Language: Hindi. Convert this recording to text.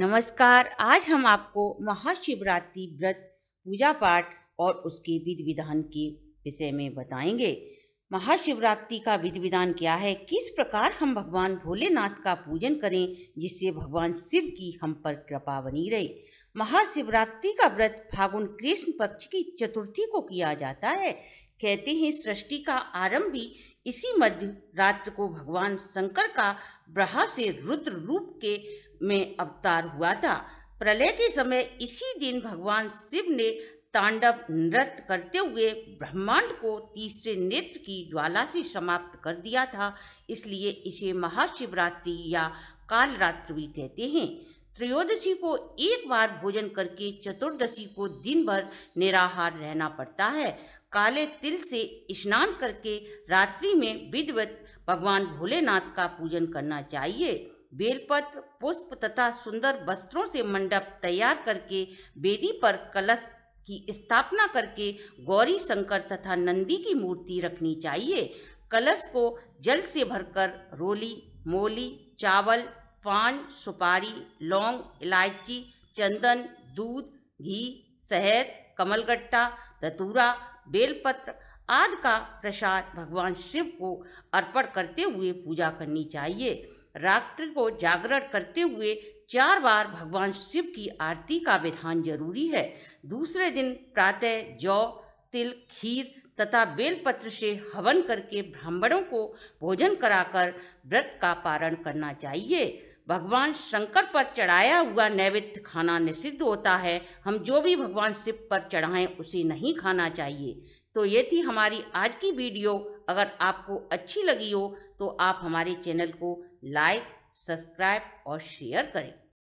नमस्कार आज हम आपको महाशिवरात्रि व्रत पूजा पाठ और उसके विधि विधान के विषय में बताएंगे महाशिवरात्रि का विधि विधान क्या है किस प्रकार हम भगवान भोलेनाथ का पूजन करें जिससे भगवान शिव की हम पर कृपा बनी रहे महाशिवरात्रि का व्रत फागुन कृष्ण पक्ष की चतुर्थी को किया जाता है कहते हैं सृष्टि का आरंभ भी इसी मध्य रात्र को भगवान शंकर का ब्रहा से रुद्र रूप के में अवतार हुआ था प्रलय के समय इसी दिन भगवान शिव ने तांडव नृत्य करते हुए ब्रह्मांड को तीसरे नेत्र की ज्वाला से समाप्त कर दिया था इसलिए इसे महाशिवरात्रि या कालरात्र भी कहते हैं त्रयोदशी को एक बार भोजन करके चतुर्दशी को दिन भर निराहार रहना पड़ता है काले तिल से स्नान करके रात्रि में विधिवत भगवान भोलेनाथ का पूजन करना चाहिए बेलपत्र पुष्प तथा सुंदर वस्त्रों से मंडप तैयार करके वेदी पर कलश की स्थापना करके गौरी शंकर तथा नंदी की मूर्ति रखनी चाहिए कलश को जल से भरकर रोली मोली चावल फान सुपारी लौंग इलायची चंदन दूध घी शहद कमलगट्टा धतूरा बेलपत्र आदि का प्रसाद भगवान शिव को अर्पण करते हुए पूजा करनी चाहिए रात्रि को जागरण करते हुए चार बार भगवान शिव की आरती का विधान जरूरी है दूसरे दिन प्रातः जौ तिल खीर तथा बेलपत्र से हवन करके ब्राह्मणों को भोजन कराकर व्रत का पारण करना चाहिए भगवान शंकर पर चढ़ाया हुआ नैवेद्य खाना निषिद्ध होता है हम जो भी भगवान शिव पर चढ़ाएं उसे नहीं खाना चाहिए तो ये थी हमारी आज की वीडियो अगर आपको अच्छी लगी हो तो आप हमारे चैनल को लाइक सब्सक्राइब और शेयर करें